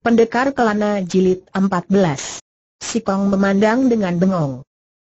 Pendekar Kelana Jilid 14 Sikong memandang dengan bengong.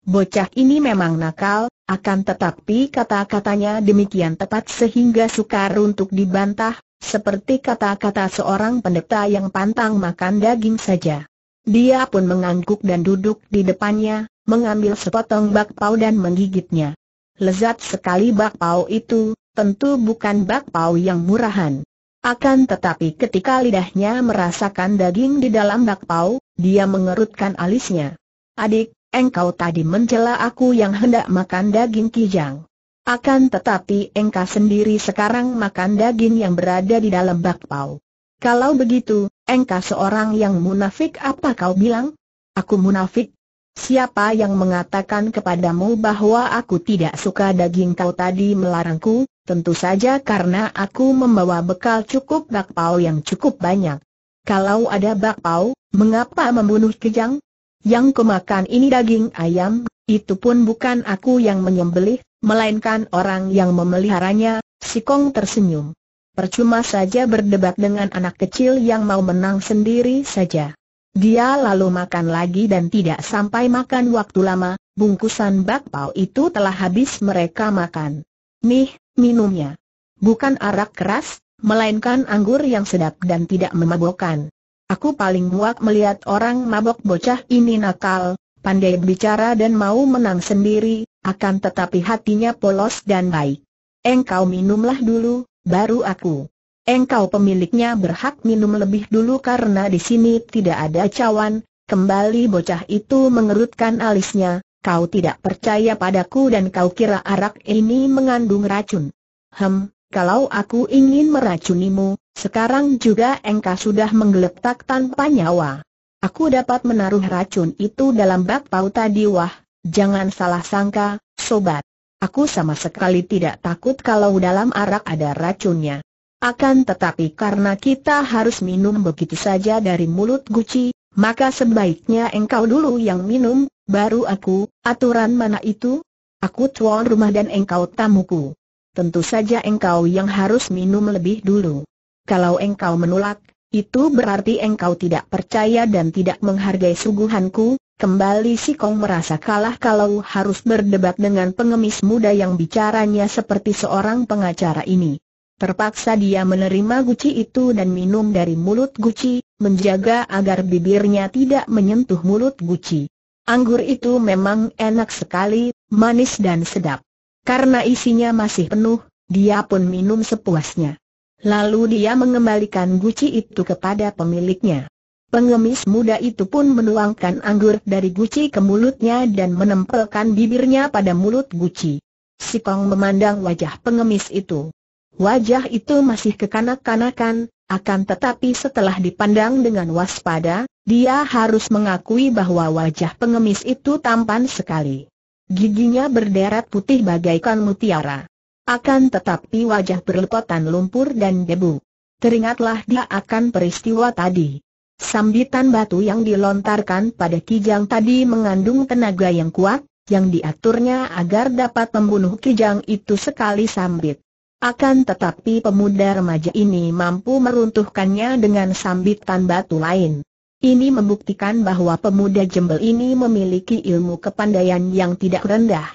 Bocah ini memang nakal, akan tetapi kata-katanya demikian tepat sehingga sukar untuk dibantah, seperti kata-kata seorang pendeta yang pantang makan daging saja. Dia pun mengangguk dan duduk di depannya, mengambil sepotong bakpao dan menggigitnya. Lezat sekali bakpao itu, tentu bukan bakpao yang murahan. Akan tetapi ketika lidahnya merasakan daging di dalam bakpao, dia mengerutkan alisnya. Adik, engkau tadi mencela aku yang hendak makan daging kijang. Akan tetapi engkau sendiri sekarang makan daging yang berada di dalam bakpao. Kalau begitu, engkau seorang yang munafik apa kau bilang? Aku munafik? Siapa yang mengatakan kepadamu bahwa aku tidak suka daging kau tadi melarangku? Tentu saja karena aku membawa bekal cukup bakpao yang cukup banyak. Kalau ada bakpao, mengapa membunuh kejang? Yang kemakan ini daging ayam, itu pun bukan aku yang menyembelih, melainkan orang yang memeliharanya, si Kong tersenyum. Percuma saja berdebat dengan anak kecil yang mau menang sendiri saja. Dia lalu makan lagi dan tidak sampai makan waktu lama, bungkusan bakpao itu telah habis mereka makan. Nih, minumnya. Bukan arak keras, melainkan anggur yang sedap dan tidak memabokkan. Aku paling muak melihat orang mabok bocah ini nakal, pandai bicara dan mau menang sendiri, akan tetapi hatinya polos dan baik. Engkau minumlah dulu, baru aku. Engkau pemiliknya berhak minum lebih dulu karena di sini tidak ada cawan, Kembali bocah itu mengerutkan alisnya, Kau tidak percaya padaku dan kau kira arak ini mengandung racun. Hem, kalau aku ingin meracunimu, sekarang juga engkau sudah menggeletak tanpa nyawa. Aku dapat menaruh racun itu dalam bak pau tadi wah, jangan salah sangka, sobat. Aku sama sekali tidak takut kalau dalam arak ada racunnya. Akan tetapi karena kita harus minum begitu saja dari mulut Guci, maka sebaiknya engkau dulu yang minum, Baru aku, aturan mana itu? Aku tuan rumah dan engkau tamuku. Tentu saja engkau yang harus minum lebih dulu. Kalau engkau menolak, itu berarti engkau tidak percaya dan tidak menghargai suguhanku, Kembali si Kong merasa kalah kalau harus berdebat dengan pengemis muda yang bicaranya seperti seorang pengacara ini. Terpaksa dia menerima guci itu dan minum dari mulut guci, menjaga agar bibirnya tidak menyentuh mulut guci. Anggur itu memang enak sekali, manis dan sedap. Karena isinya masih penuh, dia pun minum sepuasnya. Lalu dia mengembalikan guci itu kepada pemiliknya. Pengemis muda itu pun menuangkan anggur dari guci ke mulutnya dan menempelkan bibirnya pada mulut guci. Si Kong memandang wajah pengemis itu. Wajah itu masih kekanak-kanakan, akan tetapi setelah dipandang dengan waspada, dia harus mengakui bahwa wajah pengemis itu tampan sekali. Giginya berderet putih bagaikan mutiara. Akan tetapi wajah berlepotan lumpur dan debu. Teringatlah dia akan peristiwa tadi. Sambitan batu yang dilontarkan pada Kijang tadi mengandung tenaga yang kuat, yang diaturnya agar dapat membunuh Kijang itu sekali sambit. Akan tetapi pemuda remaja ini mampu meruntuhkannya dengan sambitan batu lain. Ini membuktikan bahwa pemuda jembel ini memiliki ilmu kepandaian yang tidak rendah.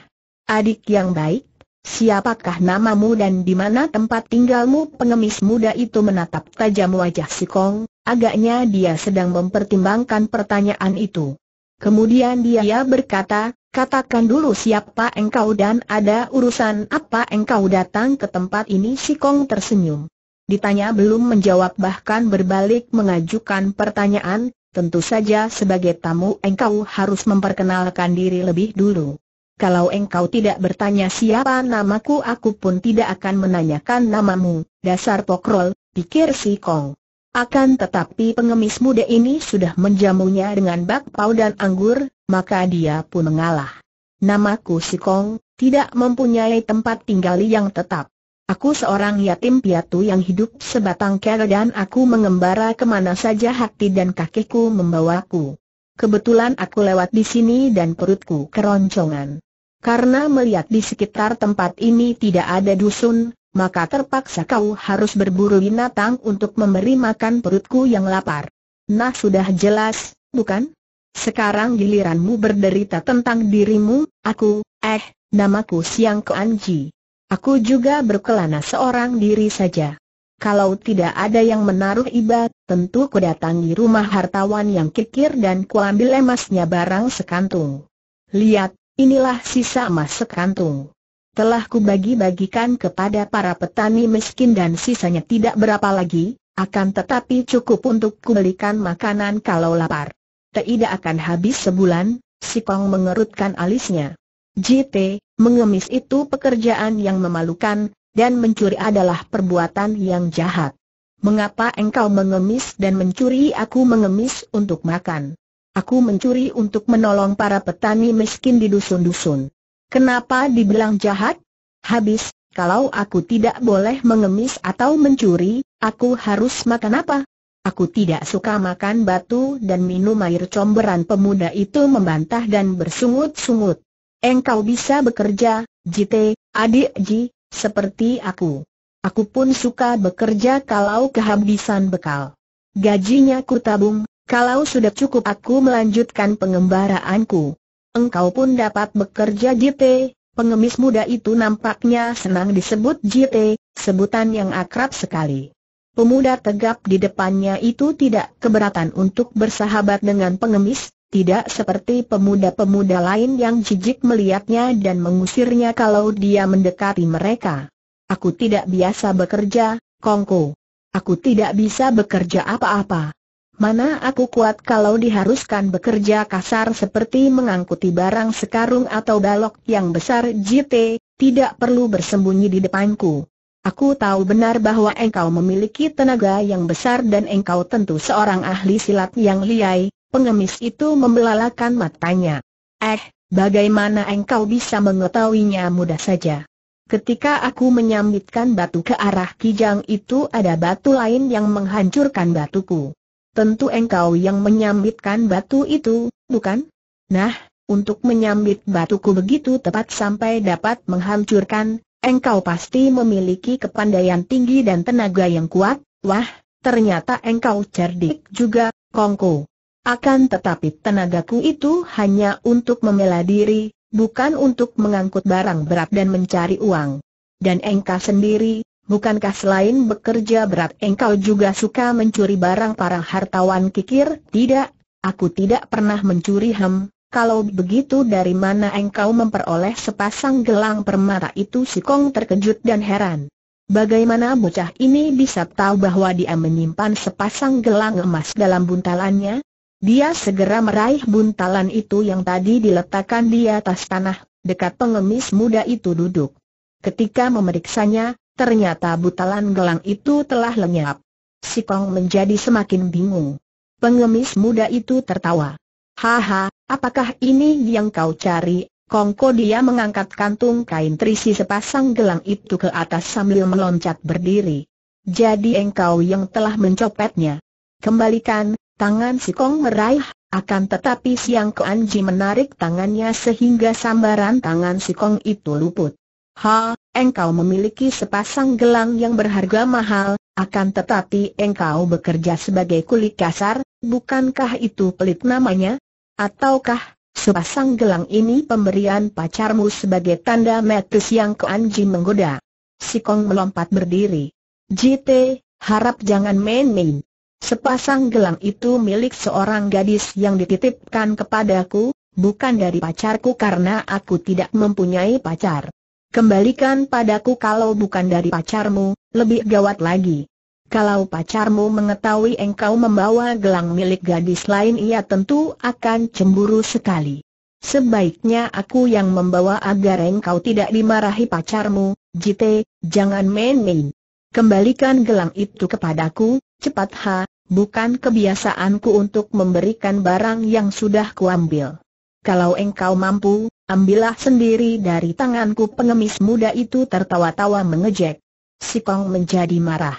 Adik yang baik, siapakah namamu dan di mana tempat tinggalmu? Pengemis muda itu menatap tajam wajah si Kong, agaknya dia sedang mempertimbangkan pertanyaan itu. Kemudian dia berkata, katakan dulu siapa engkau dan ada urusan apa engkau datang ke tempat ini si Kong tersenyum. Ditanya belum menjawab bahkan berbalik mengajukan pertanyaan, tentu saja sebagai tamu engkau harus memperkenalkan diri lebih dulu. Kalau engkau tidak bertanya siapa namaku aku pun tidak akan menanyakan namamu, dasar pokrol, pikir si Kong. Akan tetapi pengemis muda ini sudah menjamunya dengan bakpao dan anggur, maka dia pun mengalah. Namaku si Kong, tidak mempunyai tempat tinggal yang tetap. Aku seorang yatim piatu yang hidup sebatang kara dan aku mengembara kemana saja hati dan kakiku membawaku. Kebetulan aku lewat di sini dan perutku keroncongan. Karena melihat di sekitar tempat ini tidak ada dusun, maka terpaksa kau harus berburu binatang untuk memberi makan perutku yang lapar. Nah sudah jelas, bukan? Sekarang giliranmu berderita tentang dirimu, aku, eh, namaku Siang Keanji. Aku juga berkelana seorang diri saja. Kalau tidak ada yang menaruh iba, tentu kudatangi rumah hartawan yang kikir dan kuambil emasnya barang sekantung. Lihat, inilah sisa emas sekantung. Telah kubagi-bagikan kepada para petani miskin dan sisanya tidak berapa lagi, akan tetapi cukup untuk kubelikan makanan kalau lapar. Tidak akan habis sebulan, si Kong mengerutkan alisnya. Jt, mengemis itu pekerjaan yang memalukan, dan mencuri adalah perbuatan yang jahat. Mengapa engkau mengemis dan mencuri? Aku mengemis untuk makan. Aku mencuri untuk menolong para petani miskin di dusun-dusun. Kenapa dibilang jahat? Habis, kalau aku tidak boleh mengemis atau mencuri, aku harus makan apa? Aku tidak suka makan batu dan minum air comberan pemuda itu membantah dan bersungut-sungut. Engkau bisa bekerja, Jite, adik Ji, seperti aku. Aku pun suka bekerja kalau kehabisan bekal. Gajinya ku tabung, kalau sudah cukup aku melanjutkan pengembaraanku. Engkau pun dapat bekerja Jite, pengemis muda itu nampaknya senang disebut Jite, sebutan yang akrab sekali. Pemuda tegap di depannya itu tidak keberatan untuk bersahabat dengan pengemis, tidak seperti pemuda-pemuda lain yang jijik melihatnya dan mengusirnya kalau dia mendekati mereka. Aku tidak biasa bekerja, Kongko. Aku tidak bisa bekerja apa-apa. Mana aku kuat kalau diharuskan bekerja kasar seperti mengangkuti barang sekarung atau balok yang besar JT, tidak perlu bersembunyi di depanku. Aku tahu benar bahwa engkau memiliki tenaga yang besar dan engkau tentu seorang ahli silat yang liai, Pengemis itu membelalakan matanya. Eh, bagaimana engkau bisa mengetahuinya mudah saja? Ketika aku menyambitkan batu ke arah kijang itu ada batu lain yang menghancurkan batuku. Tentu engkau yang menyambitkan batu itu, bukan? Nah, untuk menyambit batuku begitu tepat sampai dapat menghancurkan, engkau pasti memiliki kepandaian tinggi dan tenaga yang kuat, wah, ternyata engkau cerdik juga, Kongko. Akan tetapi tenagaku itu hanya untuk membela diri, bukan untuk mengangkut barang berat dan mencari uang. Dan engkau sendiri, bukankah selain bekerja berat engkau juga suka mencuri barang para hartawan kikir? Tidak, aku tidak pernah mencuri hem. Kalau begitu dari mana engkau memperoleh sepasang gelang permata itu si Kong terkejut dan heran. Bagaimana bocah ini bisa tahu bahwa dia menyimpan sepasang gelang emas dalam buntalannya? Dia segera meraih buntalan itu yang tadi diletakkan di atas tanah, dekat pengemis muda itu duduk. Ketika memeriksanya, ternyata buntalan gelang itu telah lenyap. Si Kong menjadi semakin bingung. Pengemis muda itu tertawa. Haha, apakah ini yang kau cari? Kongko dia mengangkat kantung kain terisi sepasang gelang itu ke atas sambil meloncat berdiri. Jadi engkau yang telah mencopetnya. Kembalikan, Tangan si Kong meraih, akan tetapi Siang Anji menarik tangannya sehingga sambaran tangan si Kong itu luput. Ha, engkau memiliki sepasang gelang yang berharga mahal, akan tetapi engkau bekerja sebagai kulit kasar, bukankah itu pelit namanya? Ataukah, sepasang gelang ini pemberian pacarmu sebagai tanda metis yang Anji menggoda? Si Kong melompat berdiri. Jite, harap jangan main-main. Sepasang gelang itu milik seorang gadis yang dititipkan kepadaku, bukan dari pacarku karena aku tidak mempunyai pacar. Kembalikan padaku kalau bukan dari pacarmu, lebih gawat lagi. Kalau pacarmu mengetahui engkau membawa gelang milik gadis lain ia tentu akan cemburu sekali. Sebaiknya aku yang membawa agar engkau tidak dimarahi pacarmu, Jite, jangan main-main. Kembalikan gelang itu kepadaku, cepat ha, Bukan kebiasaanku untuk memberikan barang yang sudah kuambil. Kalau engkau mampu, ambillah sendiri dari tanganku pengemis muda itu tertawa-tawa mengejek. Si Kong menjadi marah.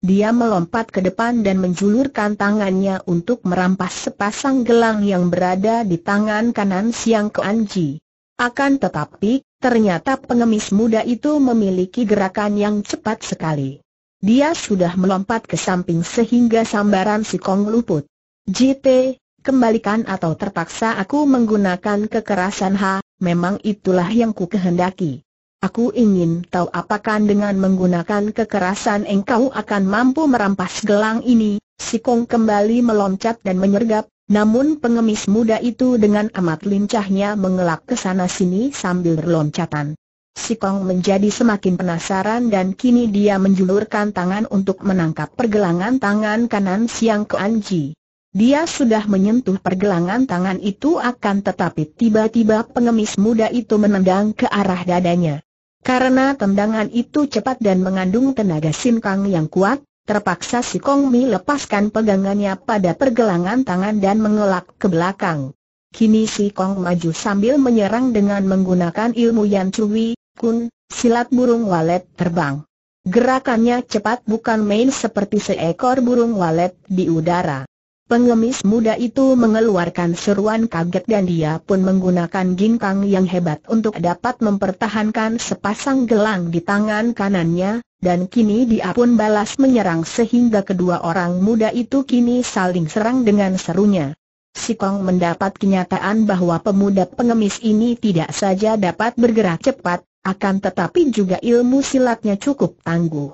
Dia melompat ke depan dan menjulurkan tangannya untuk merampas sepasang gelang yang berada di tangan kanan Siang Ke Anji. Akan tetapi, ternyata pengemis muda itu memiliki gerakan yang cepat sekali. Dia sudah melompat ke samping sehingga sambaran si Kong luput. JT, kembalikan atau terpaksa aku menggunakan kekerasan ha, memang itulah yang ku kehendaki. Aku ingin tahu apakah dengan menggunakan kekerasan engkau akan mampu merampas gelang ini, si Kong kembali meloncat dan menyergap, namun pengemis muda itu dengan amat lincahnya mengelak ke sana sini sambil berloncatan. Si Kong menjadi semakin penasaran dan kini dia menjulurkan tangan untuk menangkap pergelangan tangan kanan Siang Kuan Ji. Dia sudah menyentuh pergelangan tangan itu akan tetapi tiba-tiba pengemis muda itu menendang ke arah dadanya. Karena tendangan itu cepat dan mengandung tenaga Kang yang kuat, terpaksa si Kong Mi lepaskan pegangannya pada pergelangan tangan dan mengelak ke belakang. Kini si Kong maju sambil menyerang dengan menggunakan ilmu Yan Chui, kun, silat burung walet terbang. Gerakannya cepat bukan main seperti seekor burung walet di udara. Pengemis muda itu mengeluarkan seruan kaget dan dia pun menggunakan ginkang yang hebat untuk dapat mempertahankan sepasang gelang di tangan kanannya, dan kini dia pun balas menyerang sehingga kedua orang muda itu kini saling serang dengan serunya. Si Kong mendapat kenyataan bahwa pemuda pengemis ini tidak saja dapat bergerak cepat, akan tetapi juga ilmu silatnya cukup tangguh.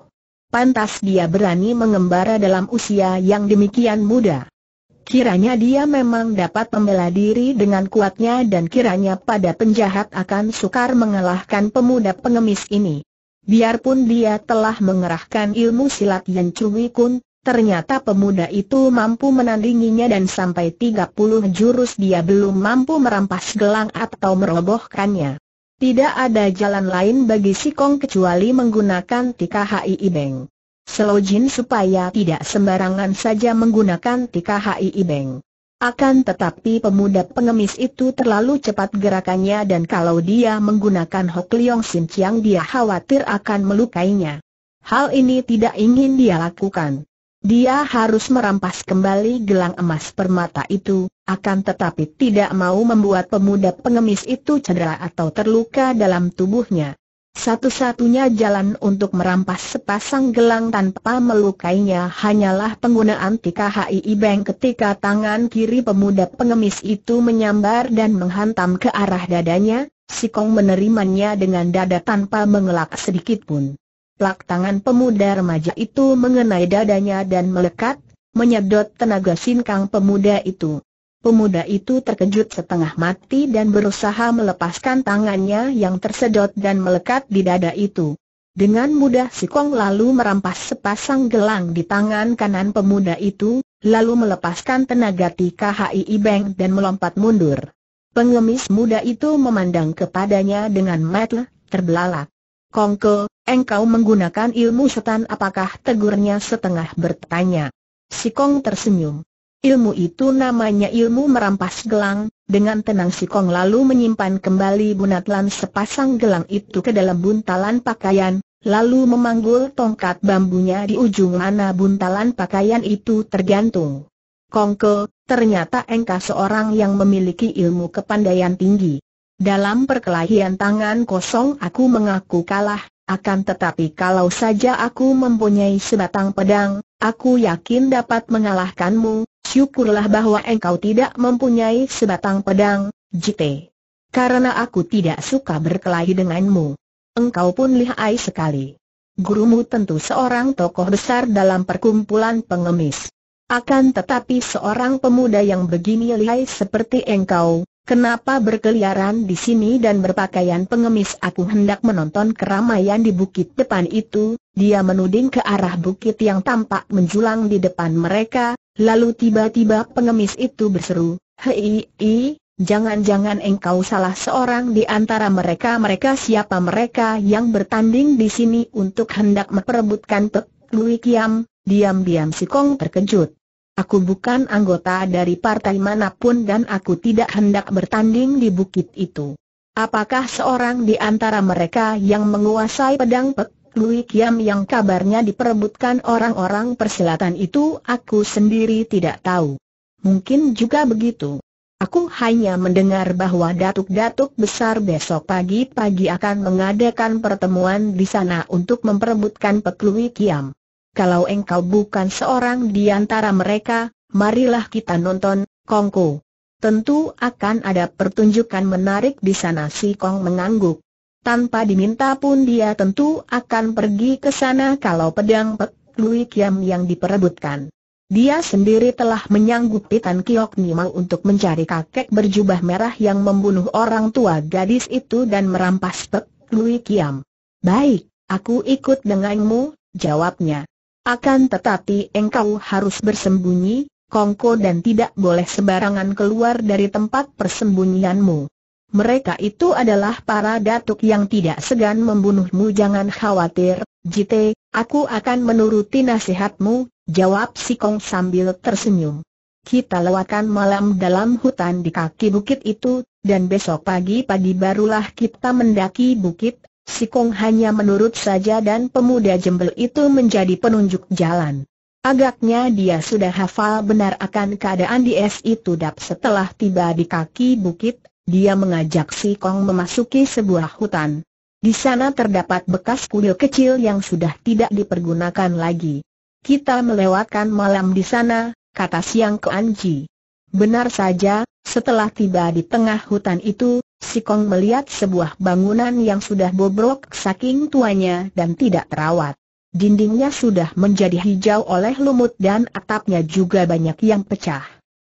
Pantas dia berani mengembara dalam usia yang demikian muda. Kiranya dia memang dapat membela diri dengan kuatnya dan kiranya pada penjahat akan sukar mengalahkan pemuda pengemis ini. Biarpun dia telah mengerahkan ilmu silat yang Cui Kun, ternyata pemuda itu mampu menandinginya dan sampai 30 jurus dia belum mampu merampas gelang atau merobohkannya. Tidak ada jalan lain bagi si Kong kecuali menggunakan tika I Beng. Jin supaya tidak sembarangan saja menggunakan tika I Beng. Akan tetapi pemuda pengemis itu terlalu cepat gerakannya dan kalau dia menggunakan Hok Leong Sin Chiang dia khawatir akan melukainya. Hal ini tidak ingin dia lakukan. Dia harus merampas kembali gelang emas permata itu, akan tetapi tidak mau membuat pemuda pengemis itu cedera atau terluka dalam tubuhnya. Satu-satunya jalan untuk merampas sepasang gelang tanpa melukainya hanyalah penggunaan TKHI Bank ketika tangan kiri pemuda pengemis itu menyambar dan menghantam ke arah dadanya, Si Kong menerimanya dengan dada tanpa mengelak sedikit pun. Plak tangan pemuda remaja itu mengenai dadanya dan melekat, menyedot tenaga sinkang pemuda itu. Pemuda itu terkejut setengah mati dan berusaha melepaskan tangannya yang tersedot dan melekat di dada itu. Dengan mudah si Kong lalu merampas sepasang gelang di tangan kanan pemuda itu, lalu melepaskan tenaga TKHI ibeng dan melompat mundur. Pengemis muda itu memandang kepadanya dengan mata terbelalak. Kongko, engkau menggunakan ilmu setan apakah tegurnya setengah bertanya. Si Kong tersenyum. Ilmu itu namanya ilmu merampas gelang, dengan tenang si Kong lalu menyimpan kembali bunatlan sepasang gelang itu ke dalam buntalan pakaian, lalu memanggul tongkat bambunya di ujung mana buntalan pakaian itu tergantung. Kongke, ternyata engkau seorang yang memiliki ilmu kepandaian tinggi. Dalam perkelahian tangan kosong aku mengaku kalah, akan tetapi kalau saja aku mempunyai sebatang pedang, aku yakin dapat mengalahkanmu, syukurlah bahwa engkau tidak mempunyai sebatang pedang, JT. Karena aku tidak suka berkelahi denganmu. Engkau pun lihai sekali. Gurumu tentu seorang tokoh besar dalam perkumpulan pengemis. Akan tetapi seorang pemuda yang begini lihai seperti engkau, Kenapa berkeliaran di sini dan berpakaian pengemis aku hendak menonton keramaian di bukit depan itu, dia menuding ke arah bukit yang tampak menjulang di depan mereka, lalu tiba-tiba pengemis itu berseru, Hei, i, jangan-jangan engkau salah seorang di antara mereka-mereka siapa mereka yang bertanding di sini untuk hendak memperebutkan Pek Lui Kiam, diam-diam si Kong terkejut. Aku bukan anggota dari partai manapun dan aku tidak hendak bertanding di bukit itu. Apakah seorang di antara mereka yang menguasai pedang Pek Lui Kiam yang kabarnya diperebutkan orang-orang persilatan itu aku sendiri tidak tahu. Mungkin juga begitu. Aku hanya mendengar bahwa datuk-datuk besar besok pagi-pagi akan mengadakan pertemuan di sana untuk memperebutkan Lui Kiam kalau engkau bukan seorang di antara mereka, marilah kita nonton, Kongku. Tentu akan ada pertunjukan menarik di sana si Kong mengangguk. Tanpa diminta pun dia tentu akan pergi ke sana kalau pedang Pek Lui Kiam yang diperebutkan. Dia sendiri telah menyanggupi Tan Kiok Nimau untuk mencari kakek berjubah merah yang membunuh orang tua gadis itu dan merampas Pek Lui Kiam. Baik, aku ikut denganmu, jawabnya. Akan tetapi engkau harus bersembunyi, kongko dan tidak boleh sebarangan keluar dari tempat persembunyianmu. Mereka itu adalah para datuk yang tidak segan membunuhmu jangan khawatir, Jite, aku akan menuruti nasihatmu, jawab si Kong sambil tersenyum. Kita lewatkan malam dalam hutan di kaki bukit itu, dan besok pagi-pagi barulah kita mendaki bukit, Sikong hanya menurut saja dan pemuda jembel itu menjadi penunjuk jalan. Agaknya dia sudah hafal benar akan keadaan di es itu dap setelah tiba di kaki bukit, dia mengajak si Kong memasuki sebuah hutan. Di sana terdapat bekas kuil kecil yang sudah tidak dipergunakan lagi. Kita melewatkan malam di sana, kata Siang Ke Anji. Benar saja, setelah tiba di tengah hutan itu, Sikong melihat sebuah bangunan yang sudah bobrok saking tuanya dan tidak terawat. Dindingnya sudah menjadi hijau oleh lumut dan atapnya juga banyak yang pecah.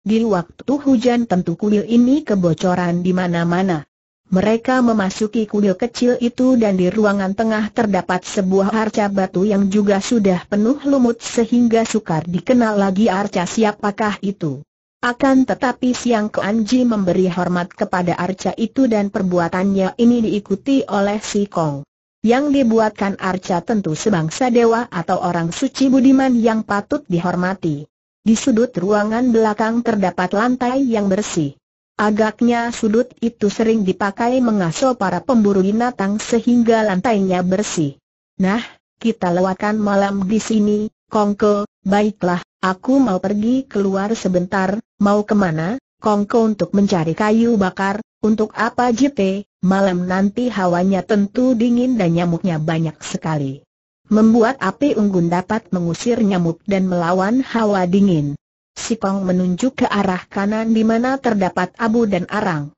Di waktu hujan tentu kuil ini kebocoran di mana-mana. Mereka memasuki kuil kecil itu dan di ruangan tengah terdapat sebuah arca batu yang juga sudah penuh lumut sehingga sukar dikenal lagi arca siapakah itu. Akan tetapi Siang Keanji memberi hormat kepada arca itu dan perbuatannya ini diikuti oleh Si Kong. Yang dibuatkan arca tentu sebangsa dewa atau orang suci budiman yang patut dihormati. Di sudut ruangan belakang terdapat lantai yang bersih. Agaknya sudut itu sering dipakai mengasuh para pemburu binatang sehingga lantainya bersih. Nah, kita lewatkan malam di sini, Kongko, baiklah, Aku mau pergi keluar sebentar, mau kemana, Kongko untuk mencari kayu bakar, untuk apa JT? malam nanti hawanya tentu dingin dan nyamuknya banyak sekali. Membuat api unggun dapat mengusir nyamuk dan melawan hawa dingin. Si Kong menunjuk ke arah kanan di mana terdapat abu dan arang.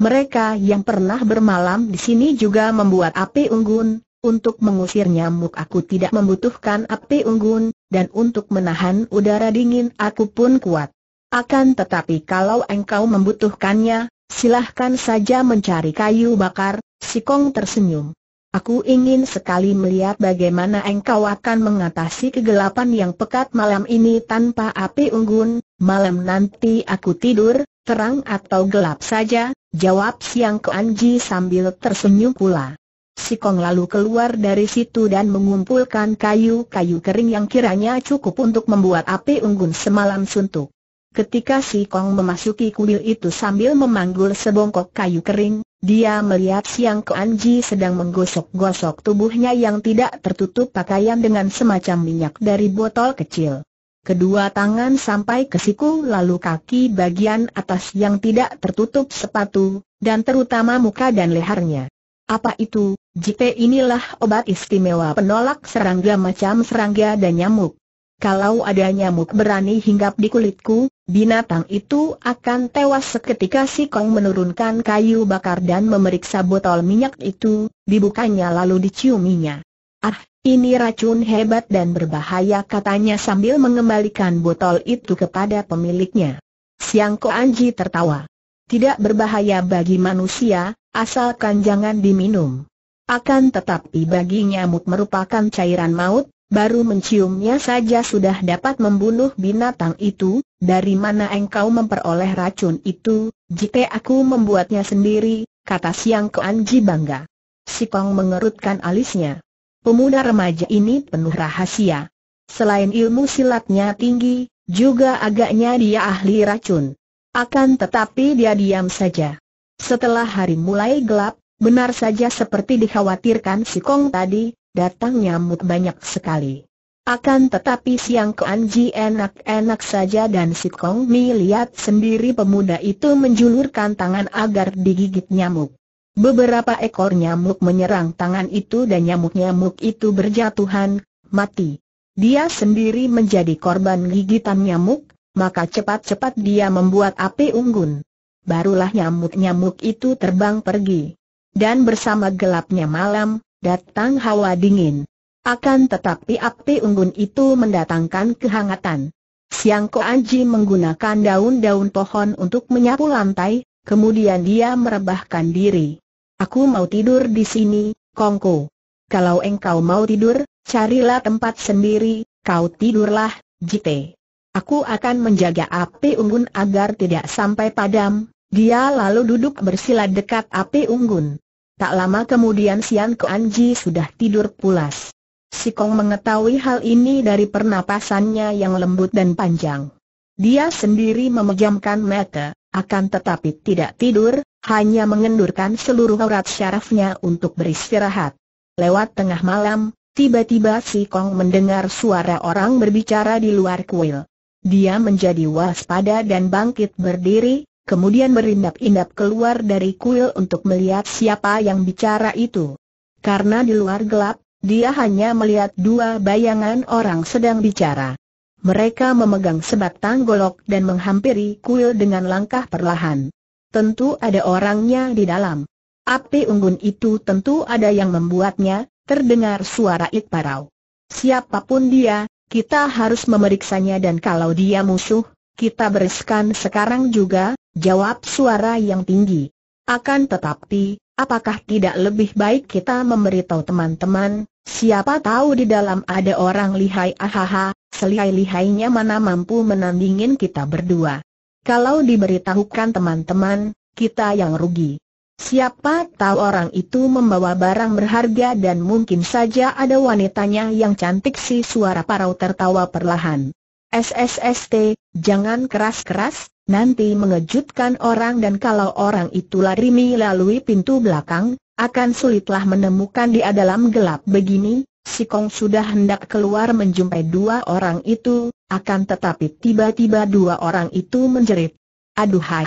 Mereka yang pernah bermalam di sini juga membuat api unggun, untuk mengusir nyamuk aku tidak membutuhkan api unggun, dan untuk menahan udara dingin aku pun kuat. Akan tetapi kalau engkau membutuhkannya, silahkan saja mencari kayu bakar, si Kong tersenyum. Aku ingin sekali melihat bagaimana engkau akan mengatasi kegelapan yang pekat malam ini tanpa api unggun, malam nanti aku tidur, terang atau gelap saja, jawab Siang Keanji sambil tersenyum pula. Si Kong lalu keluar dari situ dan mengumpulkan kayu-kayu kering yang kiranya cukup untuk membuat api unggun semalam suntuk. Ketika si Kong memasuki kuil itu sambil memanggul sebongkok kayu kering, dia melihat Siang Keanji sedang menggosok-gosok tubuhnya yang tidak tertutup pakaian dengan semacam minyak dari botol kecil. Kedua tangan sampai ke siku lalu kaki bagian atas yang tidak tertutup sepatu, dan terutama muka dan lehernya. Apa itu? JP inilah obat istimewa penolak serangga macam serangga dan nyamuk. Kalau ada nyamuk berani hinggap di kulitku, binatang itu akan tewas seketika si Kong menurunkan kayu bakar dan memeriksa botol minyak itu, dibukanya lalu diciuminya. Ah, ini racun hebat dan berbahaya katanya sambil mengembalikan botol itu kepada pemiliknya. Siang Ko Anji tertawa. Tidak berbahaya bagi manusia, asalkan jangan diminum. Akan tetapi bagi nyamuk merupakan cairan maut, baru menciumnya saja sudah dapat membunuh binatang itu, dari mana engkau memperoleh racun itu, jika aku membuatnya sendiri, kata Siang Keanji bangga. Si Kong mengerutkan alisnya. Pemuda remaja ini penuh rahasia. Selain ilmu silatnya tinggi, juga agaknya dia ahli racun. Akan tetapi dia diam saja. Setelah hari mulai gelap, Benar saja seperti dikhawatirkan si Kong tadi, datang nyamuk banyak sekali. Akan tetapi siang ke Anji enak-enak saja dan si Kong Mi lihat sendiri pemuda itu menjulurkan tangan agar digigit nyamuk. Beberapa ekor nyamuk menyerang tangan itu dan nyamuk-nyamuk itu berjatuhan, mati. Dia sendiri menjadi korban gigitan nyamuk, maka cepat-cepat dia membuat api unggun. Barulah nyamuk-nyamuk itu terbang pergi. Dan bersama gelapnya malam, datang hawa dingin. Akan tetapi api unggun itu mendatangkan kehangatan. Siang Anji menggunakan daun-daun pohon untuk menyapu lantai, kemudian dia merebahkan diri. Aku mau tidur di sini, Kongko. Kalau engkau mau tidur, carilah tempat sendiri, kau tidurlah, Jite. Aku akan menjaga api unggun agar tidak sampai padam. Dia lalu duduk bersila dekat api unggun. Tak lama kemudian Sian Keanji sudah tidur pulas. Si Kong mengetahui hal ini dari pernapasannya yang lembut dan panjang. Dia sendiri memejamkan mata, akan tetapi tidak tidur, hanya mengendurkan seluruh aurat syarafnya untuk beristirahat. Lewat tengah malam, tiba-tiba si Kong mendengar suara orang berbicara di luar kuil. Dia menjadi waspada dan bangkit berdiri, kemudian berindap-indap keluar dari kuil untuk melihat siapa yang bicara itu. Karena di luar gelap, dia hanya melihat dua bayangan orang sedang bicara. Mereka memegang sebatang golok dan menghampiri kuil dengan langkah perlahan. Tentu ada orangnya di dalam. Api unggun itu tentu ada yang membuatnya, terdengar suara Ikparau. Siapapun dia, kita harus memeriksanya dan kalau dia musuh, kita bereskan sekarang juga, Jawab suara yang tinggi. Akan tetapi, apakah tidak lebih baik kita memberitahu teman-teman, siapa tahu di dalam ada orang lihai ahaha, selihai-lihainya mana mampu menandingin kita berdua. Kalau diberitahukan teman-teman, kita yang rugi. Siapa tahu orang itu membawa barang berharga dan mungkin saja ada wanitanya yang cantik si suara parau tertawa perlahan. SSST, jangan keras-keras, nanti mengejutkan orang dan kalau orang itu lari melalui pintu belakang, akan sulitlah menemukan dia dalam gelap begini, si Kong sudah hendak keluar menjumpai dua orang itu, akan tetapi tiba-tiba dua orang itu menjerit. Aduhai!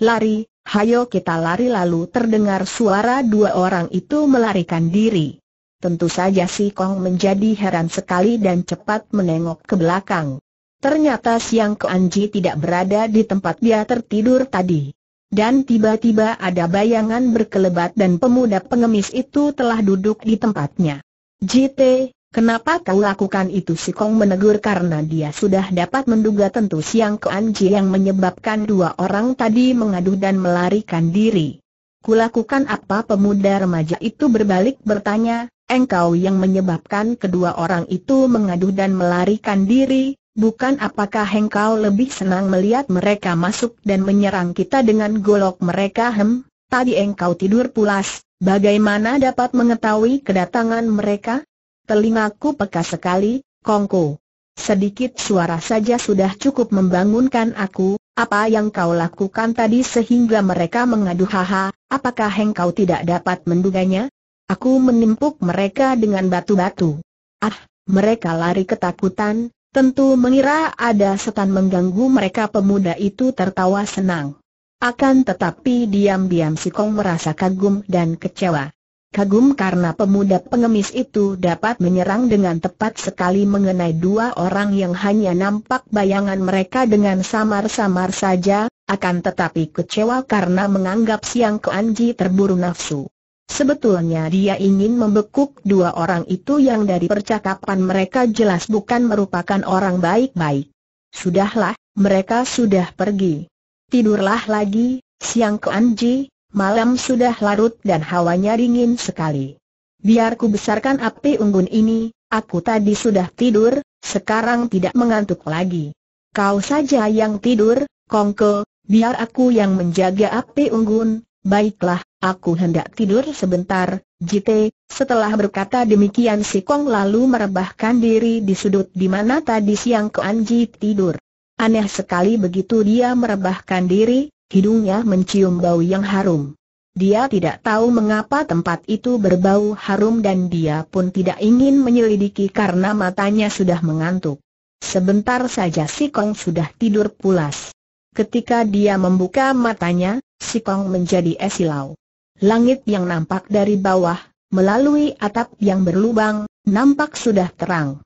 Lari, hayo kita lari lalu terdengar suara dua orang itu melarikan diri. Tentu saja si Kong menjadi heran sekali dan cepat menengok ke belakang. Ternyata Siang ke Keanji tidak berada di tempat dia tertidur tadi. Dan tiba-tiba ada bayangan berkelebat dan pemuda pengemis itu telah duduk di tempatnya. JT, kenapa kau lakukan itu? Si Kong menegur karena dia sudah dapat menduga tentu Siang ke Keanji yang menyebabkan dua orang tadi mengadu dan melarikan diri. Kulakukan apa pemuda remaja itu berbalik bertanya, engkau yang menyebabkan kedua orang itu mengadu dan melarikan diri, bukan apakah hengkau lebih senang melihat mereka masuk dan menyerang kita dengan golok mereka hem, tadi engkau tidur pulas, bagaimana dapat mengetahui kedatangan mereka? Telingaku peka sekali, kongko. Sedikit suara saja sudah cukup membangunkan aku, apa yang kau lakukan tadi sehingga mereka mengadu haha, apakah engkau tidak dapat menduganya? Aku menimpuk mereka dengan batu-batu. Ah, mereka lari ketakutan, Tentu mengira ada setan mengganggu mereka pemuda itu tertawa senang. Akan tetapi diam-diam si Kong merasa kagum dan kecewa. Kagum karena pemuda pengemis itu dapat menyerang dengan tepat sekali mengenai dua orang yang hanya nampak bayangan mereka dengan samar-samar saja, akan tetapi kecewa karena menganggap Siang Keanji terburu nafsu. Sebetulnya dia ingin membekuk dua orang itu yang dari percakapan mereka jelas bukan merupakan orang baik-baik. Sudahlah, mereka sudah pergi. Tidurlah lagi, siang ke Anji, malam sudah larut dan hawanya dingin sekali. Biar ku besarkan api unggun ini, aku tadi sudah tidur, sekarang tidak mengantuk lagi. Kau saja yang tidur, Kongko, biar aku yang menjaga api unggun, Baiklah, aku hendak tidur sebentar, Jite, setelah berkata demikian si Kong lalu merebahkan diri di sudut di mana tadi siang Kuan Ji tidur. Aneh sekali begitu dia merebahkan diri, hidungnya mencium bau yang harum. Dia tidak tahu mengapa tempat itu berbau harum dan dia pun tidak ingin menyelidiki karena matanya sudah mengantuk. Sebentar saja si Kong sudah tidur pulas. Ketika dia membuka matanya, si Kong menjadi esilau. Langit yang nampak dari bawah, melalui atap yang berlubang, nampak sudah terang.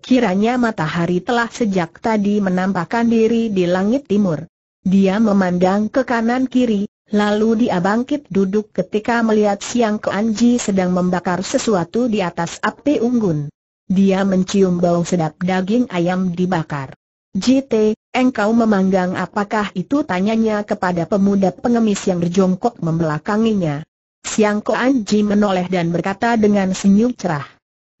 Kiranya matahari telah sejak tadi menampakkan diri di langit timur. Dia memandang ke kanan kiri, lalu dia bangkit duduk ketika melihat Siang Keanji sedang membakar sesuatu di atas api unggun. Dia mencium bau sedap daging ayam dibakar. JT, engkau memanggang apakah itu tanyanya kepada pemuda pengemis yang berjongkok membelakanginya. Siang Ko Ji menoleh dan berkata dengan senyum cerah.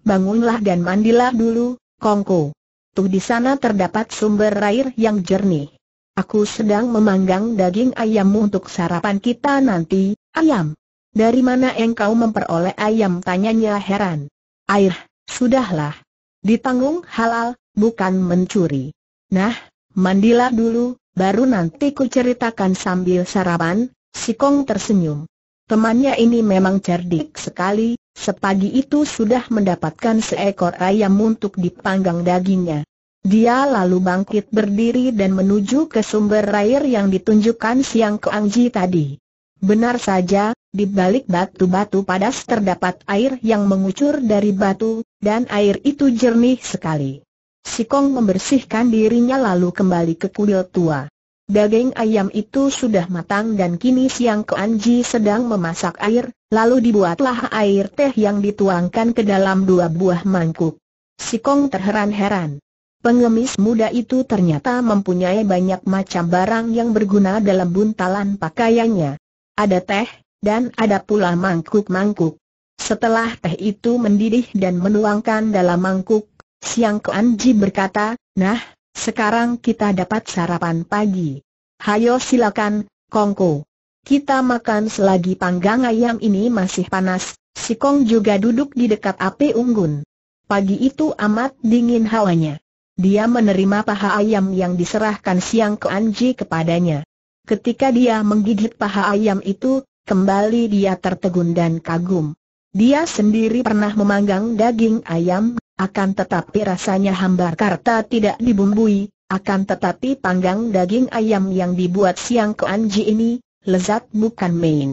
Bangunlah dan mandilah dulu, Kongko. Tuh di sana terdapat sumber air yang jernih. Aku sedang memanggang daging ayammu untuk sarapan kita nanti, ayam. Dari mana engkau memperoleh ayam tanyanya heran. Air, sudahlah. Ditanggung halal, bukan mencuri. Nah, mandilah dulu, baru nanti ku ceritakan sambil sarapan, si Kong tersenyum. Temannya ini memang cerdik sekali, sepagi itu sudah mendapatkan seekor ayam untuk dipanggang dagingnya. Dia lalu bangkit berdiri dan menuju ke sumber air yang ditunjukkan siang ke Angji tadi. Benar saja, di balik batu-batu padas terdapat air yang mengucur dari batu, dan air itu jernih sekali. Sikong membersihkan dirinya lalu kembali ke kuil tua. Daging ayam itu sudah matang dan kini Siang Anji sedang memasak air, lalu dibuatlah air teh yang dituangkan ke dalam dua buah mangkuk. Sikong terheran-heran. Pengemis muda itu ternyata mempunyai banyak macam barang yang berguna dalam buntalan pakaiannya. Ada teh, dan ada pula mangkuk-mangkuk. Setelah teh itu mendidih dan menuangkan dalam mangkuk, Siang Anji berkata, nah, sekarang kita dapat sarapan pagi. Hayo silakan, Kongko. Kita makan selagi panggang ayam ini masih panas, si Kong juga duduk di dekat api unggun. Pagi itu amat dingin hawanya. Dia menerima paha ayam yang diserahkan Siang Anji kepadanya. Ketika dia menggigit paha ayam itu, kembali dia tertegun dan kagum. Dia sendiri pernah memanggang daging ayam akan tetapi rasanya hambar karta tidak dibumbui, akan tetapi panggang daging ayam yang dibuat siang ke Anji ini, lezat bukan main.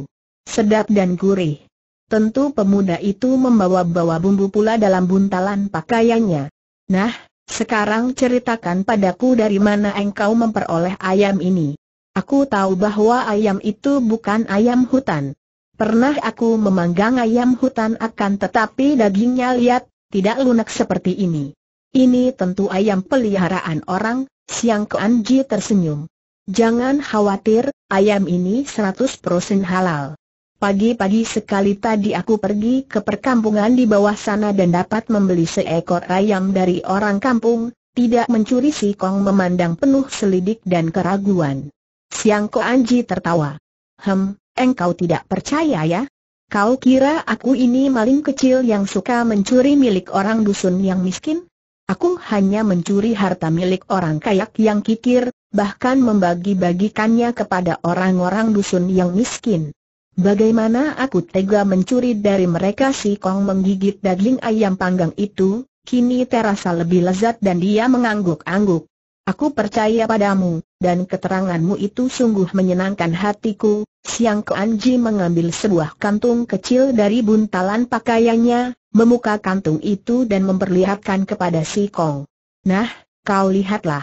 Sedap dan gurih. Tentu pemuda itu membawa-bawa bumbu pula dalam buntalan pakaiannya. Nah, sekarang ceritakan padaku dari mana engkau memperoleh ayam ini. Aku tahu bahwa ayam itu bukan ayam hutan. Pernah aku memanggang ayam hutan akan tetapi dagingnya liat, tidak lunak seperti ini. Ini tentu ayam peliharaan orang, Siang Keanji tersenyum. Jangan khawatir, ayam ini 100% halal. Pagi-pagi sekali tadi aku pergi ke perkampungan di bawah sana dan dapat membeli seekor ayam dari orang kampung, tidak mencuri si Kong memandang penuh selidik dan keraguan. Siang Ko Anji tertawa. Hem, engkau tidak percaya ya? Kau kira aku ini maling kecil yang suka mencuri milik orang dusun yang miskin? Aku hanya mencuri harta milik orang kayak yang kikir, bahkan membagi-bagikannya kepada orang-orang dusun yang miskin. Bagaimana aku tega mencuri dari mereka si Kong menggigit daging ayam panggang itu, kini terasa lebih lezat dan dia mengangguk-angguk. Aku percaya padamu, dan keteranganmu itu sungguh menyenangkan hatiku. Siang Anji mengambil sebuah kantung kecil dari buntalan pakaiannya, memuka kantung itu dan memperlihatkan kepada si Kong. Nah, kau lihatlah.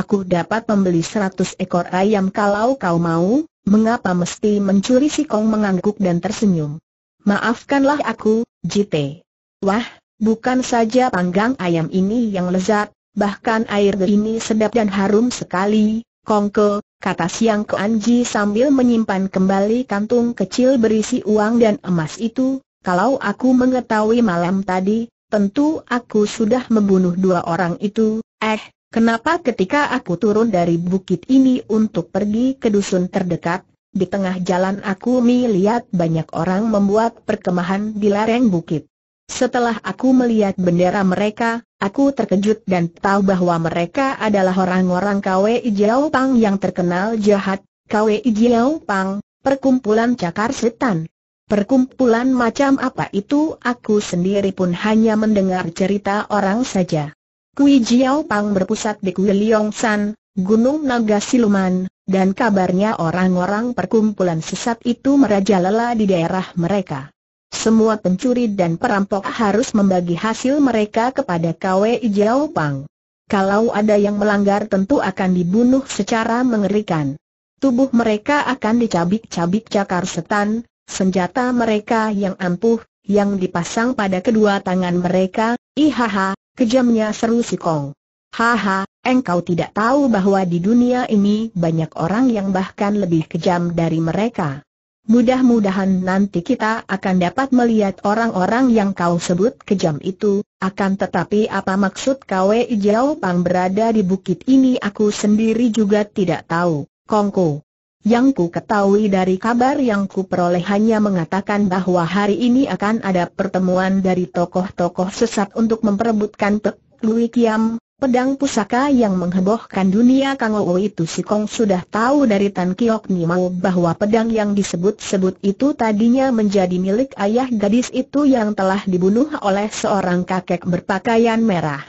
Aku dapat membeli seratus ekor ayam kalau kau mau, mengapa mesti mencuri si Kong mengangguk dan tersenyum. Maafkanlah aku, Jite. Wah, bukan saja panggang ayam ini yang lezat, bahkan air ini sedap dan harum sekali, Kongke, kata Siang Ke Anji sambil menyimpan kembali kantung kecil berisi uang dan emas itu, kalau aku mengetahui malam tadi, tentu aku sudah membunuh dua orang itu, eh, kenapa ketika aku turun dari bukit ini untuk pergi ke dusun terdekat, di tengah jalan aku melihat banyak orang membuat perkemahan di lereng bukit. Setelah aku melihat bendera mereka, aku terkejut dan tahu bahwa mereka adalah orang-orang KWI Jiao Pang yang terkenal jahat, KWI Jiao Pang, perkumpulan cakar setan. Perkumpulan macam apa itu aku sendiri pun hanya mendengar cerita orang saja. Kui Jiao Pang berpusat di Kui Liong San, Gunung Naga Siluman, dan kabarnya orang-orang perkumpulan sesat itu merajalela di daerah mereka. Semua pencuri dan perampok harus membagi hasil mereka kepada KWI Jiao Pang. Kalau ada yang melanggar tentu akan dibunuh secara mengerikan. Tubuh mereka akan dicabik-cabik cakar setan, senjata mereka yang ampuh, yang dipasang pada kedua tangan mereka, ihaha, kejamnya seru si Kong. Haha, engkau tidak tahu bahwa di dunia ini banyak orang yang bahkan lebih kejam dari mereka. Mudah-mudahan nanti kita akan dapat melihat orang-orang yang kau sebut kejam itu, akan tetapi apa maksud kau Ijau Pang berada di bukit ini aku sendiri juga tidak tahu, Kongko. Yang ku ketahui dari kabar yang ku peroleh hanya mengatakan bahwa hari ini akan ada pertemuan dari tokoh-tokoh sesat untuk memperebutkan Pek Lui Kiam, Pedang pusaka yang menghebohkan dunia Kang Ou itu si Kong sudah tahu dari Tan Kiok Mau bahwa pedang yang disebut-sebut itu tadinya menjadi milik ayah gadis itu yang telah dibunuh oleh seorang kakek berpakaian merah.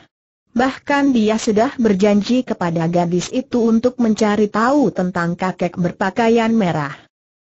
Bahkan dia sudah berjanji kepada gadis itu untuk mencari tahu tentang kakek berpakaian merah.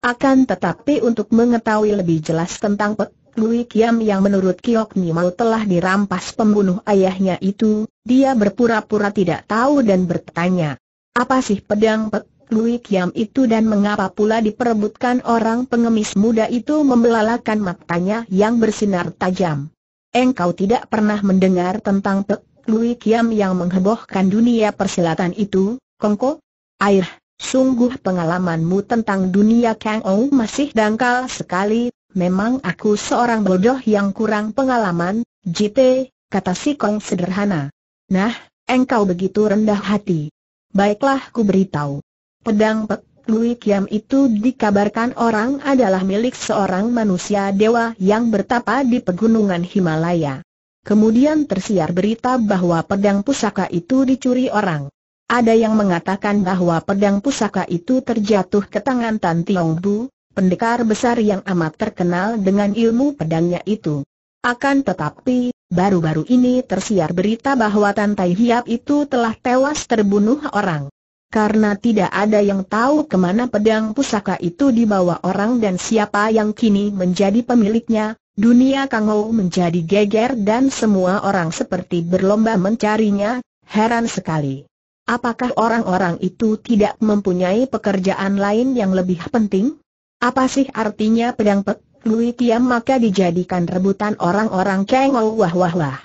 Akan tetapi untuk mengetahui lebih jelas tentang Lui Kiam yang menurut Kiok Nimal telah dirampas pembunuh ayahnya itu, dia berpura-pura tidak tahu dan bertanya, apa sih pedang Pek Lui Kiam itu dan mengapa pula diperebutkan orang pengemis muda itu membelalakan matanya yang bersinar tajam. Engkau tidak pernah mendengar tentang Pek Lui Kiam yang menghebohkan dunia persilatan itu, Kongko? Air, sungguh pengalamanmu tentang dunia Kang Ou masih dangkal sekali, memang aku seorang bodoh yang kurang pengalaman, JT, kata si Kong sederhana. Nah, engkau begitu rendah hati. Baiklah ku beritahu. Pedang Pek Lui Kiam itu dikabarkan orang adalah milik seorang manusia dewa yang bertapa di pegunungan Himalaya. Kemudian tersiar berita bahwa pedang pusaka itu dicuri orang. Ada yang mengatakan bahwa pedang pusaka itu terjatuh ke tangan Tan Tiong Bu, pendekar besar yang amat terkenal dengan ilmu pedangnya itu. Akan tetapi, baru-baru ini tersiar berita bahwa Tan Tai Hiap itu telah tewas terbunuh orang. Karena tidak ada yang tahu kemana pedang pusaka itu dibawa orang dan siapa yang kini menjadi pemiliknya, dunia Kangou menjadi geger dan semua orang seperti berlomba mencarinya, heran sekali. Apakah orang-orang itu tidak mempunyai pekerjaan lain yang lebih penting? Apa sih artinya pedang pek? Lui Kiam maka dijadikan rebutan orang-orang kengol wah wah wah.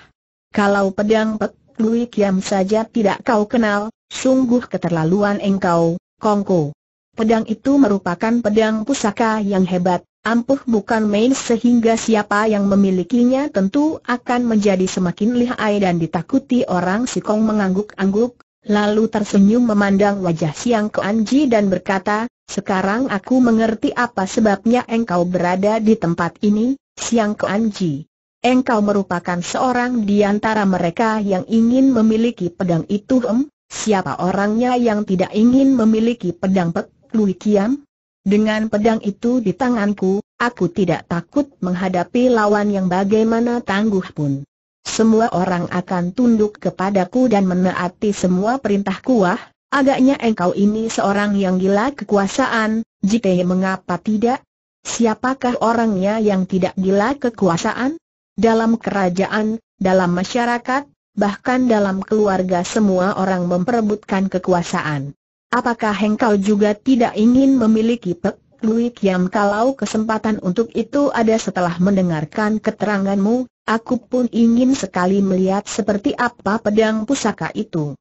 Kalau pedang pek, Lui Kiam saja tidak kau kenal, sungguh keterlaluan engkau, Kongko. Pedang itu merupakan pedang pusaka yang hebat, ampuh bukan main sehingga siapa yang memilikinya tentu akan menjadi semakin lihai dan ditakuti orang si Kong mengangguk-angguk, lalu tersenyum memandang wajah Siang Keanji dan berkata, sekarang aku mengerti apa sebabnya engkau berada di tempat ini, Siang Keanji. Engkau merupakan seorang di antara mereka yang ingin memiliki pedang itu em? Siapa orangnya yang tidak ingin memiliki pedang Pek Lui Kiam? Dengan pedang itu di tanganku, aku tidak takut menghadapi lawan yang bagaimana tangguh pun semua orang akan tunduk kepadaku dan menaati semua perintahku wah, agaknya engkau ini seorang yang gila kekuasaan, jite mengapa tidak? Siapakah orangnya yang tidak gila kekuasaan? Dalam kerajaan, dalam masyarakat, bahkan dalam keluarga semua orang memperebutkan kekuasaan. Apakah engkau juga tidak ingin memiliki Pek yang kalau kesempatan untuk itu ada setelah mendengarkan keteranganmu, Aku pun ingin sekali melihat seperti apa pedang pusaka itu.